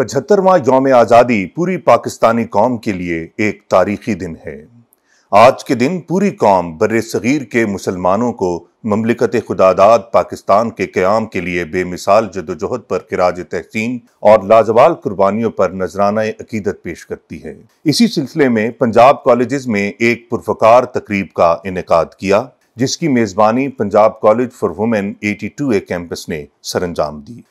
पचहत्तरवा योम आज़ादी पूरी पाकिस्तानी कौम के लिए एक तारीखी दिन है आज के दिन पूरी कौम बर सग़ीर के मुसलमानों को ममलिकत खुदादाद पाकिस्तान के क्याम के लिए बेमिसाल जदोजहद पर किराज तहसीन और लाजवाल कुर्बानियों पर नजराना अकीदत पेश करती है इसी सिलसिले में पंजाब कॉलेज में एक पुरफकार तकरीब का इनका किया जिसकी मेज़बानी Punjab college for women 82 A campus ने सरंजाम दी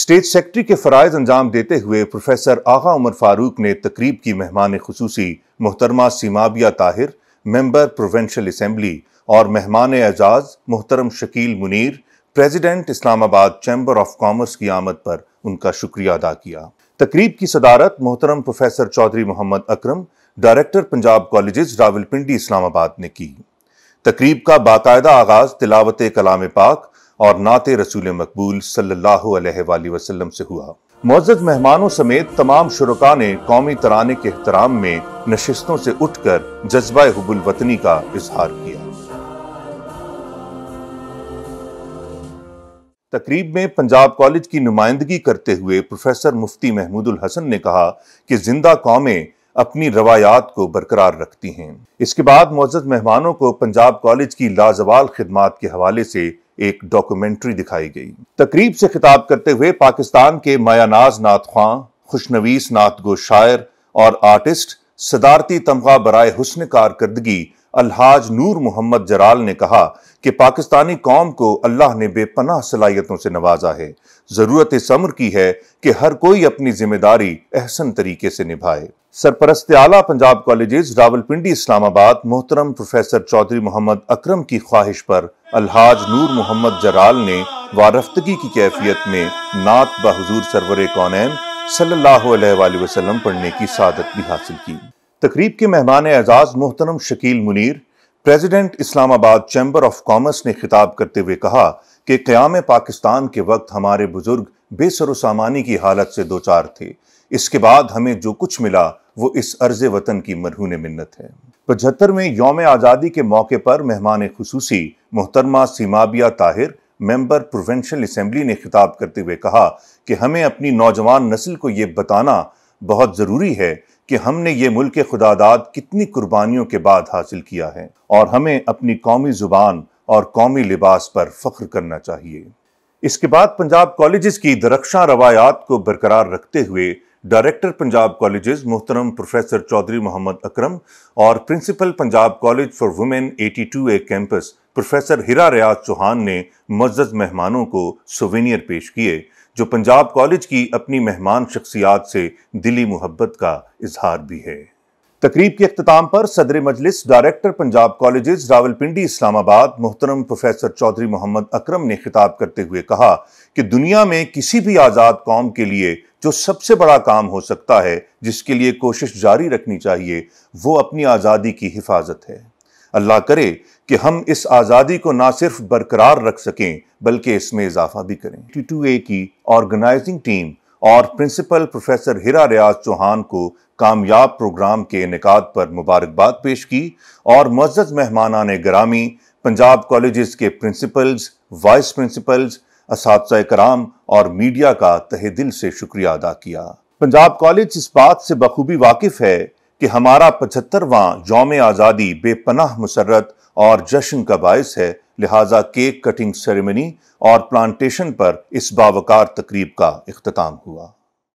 स्टेट सेक्रेटरी के फ़रज़ अंजाम देते हुए प्रोफेसर आगा उमर फारूक ने तकरीब की मेहमान खसूसी मोहतरमा Seemabia Tahir member provincial assembly और मेहमान एजाज मोहतरम Shakeel Munir president Islamabad chamber of commerce की आमद पर उनका शुक्रिया अदा किया तकरीब की सदारत मोहतरम professor Chaudhry Muhammad Akram director Punjab college Rawalpindi Islamabad ने की तकरीब का बाकायदा आगाज तिलावत कलाम पाक और नात रसूल मकबूल सल्लल्लाहु से हुआ मोजद मेहमानों समेत तमाम शुरुका ने कौमी तराने के अहतराम में नशस्तों से उठ कर जज्बा हबुल वतनी का इजहार किया तकरीब में पंजाब कॉलेज की नुमाइंदगी करते हुए प्रोफेसर मुफ्ती महमूदुल हसन ने कहा कि जिंदा कौमें अपनी रवायात को बरकरार रखती हैं इसके बाद मोजद मेहमानों को पंजाब कॉलेज की लाजवाल खदमात के हवाले से एक डॉक्यूमेंट्री दिखाई गई तकरीब से खिताब करते हुए पाकिस्तान के मायानाज नाथ खां खुशनवीस नाथ गो शायर और आर्टिस्ट सदारती तमगा बरए हुसन कारकर्दगी अलहाज नूर मोहम्मद जराल ने कहा कि पाकिस्तानी कौम को अल्लाह ने बेपनाह सलाहियतों से नवाजा है ज़रूरत इस अम्र की है कि हर कोई अपनी जिम्मेदारी अहसन तरीके से निभाए सरपरस्त आला पंजाब कॉलेज रावलपिंडी इस्लामाबाद मोहतरम प्रोफेसर चौधरी मोहम्मद अक्रम की ख्वाहिश पर अलहाज नूर मोहम्मद जराल ने वारफ्तगी की कैफियत में नात बजूर सरवर कौन सल्लाम पढ़ने की सादत भी हासिल की तकरीब के मेहमान एजाज़ मोहतरम Shakeel Munir president Islamabad chamber of commerce ने खिताब करते हुए कहा कि क़्याम पाकिस्तान के वक्त हमारे बुज़ुर्ग बेसर सामानी की हालत से दो चार थे इसके बाद हमें जो कुछ मिला वो इस अर्ज वतन की मरहून मिन्नत है पचहत्तर में योम आज़ादी के मौके पर मेहमान खसूसी मोहतरमा Seemabia Tahir member provincial assembly ने खिताब करते हुए कहा कि हमें अपनी नौजवान नस्ल को ये बताना बहुत ज़रूरी है कि हमने ये मुल्क खुदादाद कितनी कुर्बानियों के बाद हासिल किया है और हमें अपनी कौमी ज़ुबान और कौमी लिबास पर फ़ख्र करना चाहिए इसके बाद पंजाब कॉलेज की दरख्शां रवायात को बरकरार रखते हुए डायरेक्टर पंजाब कॉलेजेस मोहतरम प्रोफेसर चौधरी मोहम्मद अकरम और principal Punjab college for women 82 A campus professor Hira Riaz Chauhan ने मज्ज मेहमानों को सोवेनियर पेश किए जो पंजाब कॉलेज की अपनी मेहमान शख्सियात से दिली मोहब्बत का इजहार भी है तकरीब के अख्ताम पर सदर मजलिस डायरेक्टर पंजाब कॉलेज रावलपिंडी इस्लामाबाद मोहतरम प्रोफेसर चौधरी मोहम्मद अकरम ने खिताब करते हुए कहा कि दुनिया में किसी भी आज़ाद कौम के लिए जो सबसे बड़ा काम हो सकता है जिसके लिए कोशिश जारी रखनी चाहिए वो अपनी आज़ादी की हिफाजत है अल्लाह करे कि हम इस आज़ादी को ना सिर्फ बरकरार रख सकें बल्कि इसमें इजाफा भी करें टी टू ए की ऑर्गेनाइजिंग टीम और प्रिंसिपल प्रोफेसर हिरा रियाज चौहान को कामयाब प्रोग्राम के इनका पर मुबारकबाद पेश की और मज्जत मेहमाना ने ग्रामी पंजाब कॉलेज के प्रिंसिपल्स वाइस प्रिंसिपल्स इस कराम और मीडिया का तहे दिल से शुक्रिया अदा किया पंजाब कॉलेज इस बात से बखूबी वाकिफ है कि हमारा पचहत्तरवा योम आज़ादी बेपनाह मुसरत और जश्न का बायस है लिहाजा केक कटिंग सेरेमनी और प्लांटेशन पर इस बावकार तकरीब का अख्ताम हुआ